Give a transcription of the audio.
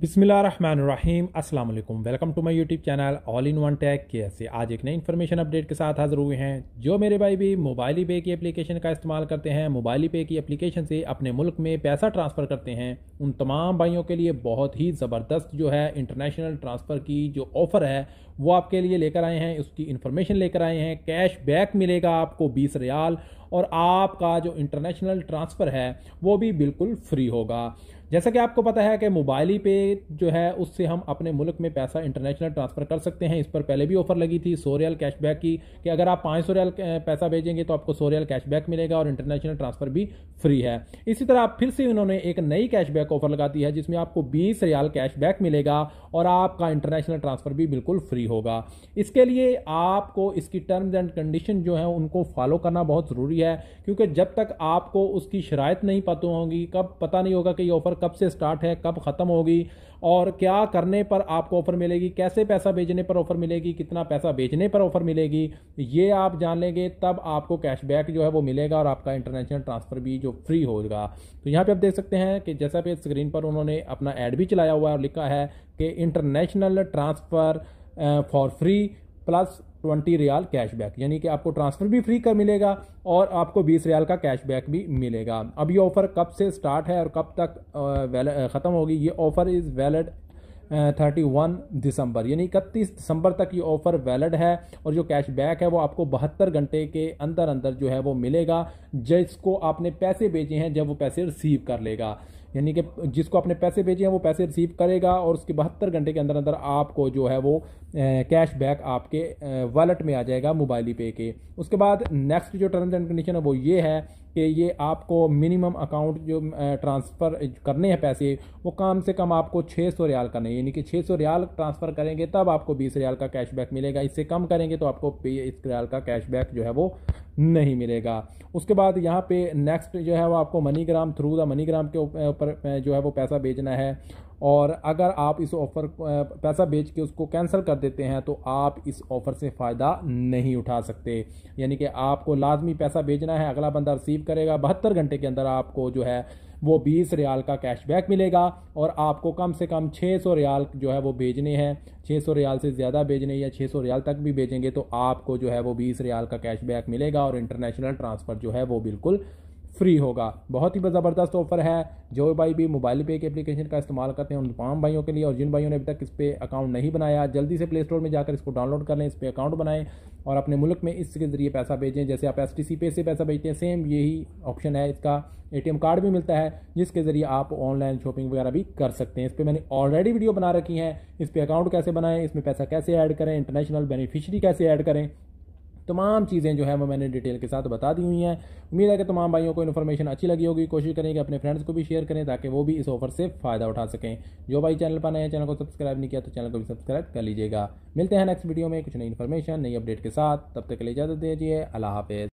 बिसमीम अस्सलाम वालेकुम welcome to my YouTube channel all in one tag के से आज एक नई इन्फॉर्मेशन अपडेट के साथ हाजिर हुए हैं जो मेरे भाई भी मोबाइल पे की एप्लीकेशन का इस्तेमाल करते हैं मोबाइल पे की एप्लीकेशन से अपने मुल्क में पैसा ट्रांसफ़र करते हैं उन तमाम भाइयों के लिए बहुत ही ज़बरदस्त जो है इंटरनेशनल ट्रांसफ़र की जो ऑफ़र है वो आपके लिए लेकर आए हैं उसकी इन्फॉर्मेशन लेकर आए हैं कैश बैक मिलेगा आपको बीस रियाल और आपका जो इंटरनेशनल ट्रांसफ़र है वो भी बिल्कुल फ्री होगा जैसा कि आपको पता है कि मोबाइल ही पे जो है उससे हम अपने मुल्क में पैसा इंटरनेशनल ट्रांसफ़र कर सकते हैं इस पर पहले भी ऑफर लगी थी सौ रियल कैशबैक की कि अगर आप पाँच सौ रियल पैसा भेजेंगे तो आपको सौ रियल कैशबैक मिलेगा और इंटरनेशनल ट्रांसफ़र भी फ्री है इसी तरह फिर से उन्होंने एक नई कैशबैक ऑफर लगा दी है जिसमें आपको बीस रियाल कैशबैक मिलेगा और आपका इंटरनेशनल ट्रांसफ़र भी बिल्कुल फ्री होगा इसके लिए आपको इसकी टर्म्स एंड कंडीशन जो है उनको फॉलो करना बहुत ज़रूरी है क्योंकि जब तक आपको उसकी शराय नहीं पता होंगी कब पता नहीं होगा कि ये ऑफर ऑफ़र कब से स्टार्ट है कब ख़त्म होगी और क्या करने पर आपको ऑफ़र मिलेगी कैसे पैसा भेजने पर ऑफ़र मिलेगी कितना पैसा भेजने पर ऑफ़र मिलेगी ये आप जान लेंगे तब आपको कैशबैक जो है वो मिलेगा और आपका इंटरनेशनल ट्रांसफ़र भी जो फ्री होगा तो यहाँ पे आप देख सकते हैं कि जैसा पे स्क्रीन पर उन्होंने अपना ऐड भी चलाया हुआ है और लिखा है कि international transfer for free plus twenty riyal cashback यानी कि आपको ट्रांसफ़र भी फ्री का मिलेगा और आपको बीस रियाल का कैशबैक भी मिलेगा अब ये ऑफ़र कब से स्टार्ट है और कब तक ख़त्म होगी ये offer is valid thirty one December यानी इकतीस दिसंबर तक ये ऑफ़र वैलिड है और जो कैशबैक है वो आपको बहत्तर घंटे के अंदर अंदर जो है वो मिलेगा जिसको आपने पैसे भेजे हैं जब वो पैसे रिसीव कर लेगा यानी कि जिसको आपने पैसे भेजे हैं वो पैसे रिसीव करेगा और उसके बहत्तर घंटे के अंदर अंदर आपको जो है वो कैशबैक आपके वॉलेट में आ जाएगा मोबाइल पे के उसके बाद नेक्स्ट जो टर्म्स एंड कंडीशन है वो ये है कि ये आपको मिनिमम अकाउंट जो ट्रांसफ़र करने हैं पैसे वो कम से कम आपको छः सौ रियाल का यानी कि सौ रियाल ट्रांसफ़र करेंगे तब आपको बीस रियाल का कैशबैक मिलेगा इससे कम करेंगे तो आपको इस रियाल का कैशबैक जो है वो नहीं मिलेगा उसके बाद यहाँ पे नेक्स्ट जो है वो आपको मनीग्राम थ्रू द मनीग्राम के ऊपर जो है वो पैसा भेजना है और अगर आप इस ऑफ़र पैसा बेच के उसको कैंसिल कर देते हैं तो आप इस ऑफ़र से फ़ायदा नहीं उठा सकते यानी कि आपको लाजमी पैसा भेजना है अगला बंदा रिसीव करेगा बहत्तर घंटे के अंदर आपको जो है वो बीस रियाल का कैशबैक मिलेगा और आपको कम से कम छः सौ रियाल जो है वो भेजने हैं छः सौ रियाल से ज़्यादा भेजने या छः सौ रियाल तक भी भेजेंगे तो आपको जो है वो बीस रियाल का कैशबैक मिलेगा और इंटरनेशनल ट्रांसफ़र जो है वो बिल्कुल फ्री होगा बहुत ही ज़बरदस्त ऑफर है जो भाई भी मोबाइल पे के एप्लीकेशन का इस्तेमाल करते हैं उन तमाम भाइयों के लिए और जिन भाइयों ने अभी तक इस पर अकाउंट नहीं बनाया जल्दी से प्ले स्टोर में जाकर इसको डाउनलोड कर लें इस पर अकाउंट बनाएं और अपने मुल्क में इसके ज़रिए पैसा भेजें जैसे आप एस पे से पैसा भेजते हैं सेम यही ऑप्शन है इसका ए कार्ड भी मिलता है जिसके ज़रिए आप ऑनलाइन शॉपिंग वगैरह भी कर सकते हैं इस पर मैंने ऑलरेडी वीडियो बना रखी है इस पर अकाउंट कैसे बनाएं इसमें पैसा कैसे ऐड करें इंटरनेशनल बेनिफिशरी कैसे ऐड करें तमाम चीज़ें जो है वो मैंने डिटेल के साथ बता दी हुई हैं उम्मीद है कि तमाम भाइयों को इन्फॉर्मेशन अच्छी लगी होगी कोशिश करें कि अपने फ्रेंड्स को भी शेयर करें ताकि वो भी इस ऑफर से फ़ायदा उठा सकें जो भाई चैनल पर नए चैनल को सब्सक्राइब नहीं किया तो चैनल को भी सब्सक्राइब कर लीजिएगा मिलते हैं नेक्स्ट वीडियो में कुछ नई इन्फॉर्मेशन नई अपडेट के साथ तब तक के लिए इजाज़त दीजिए अल्लाह हाफ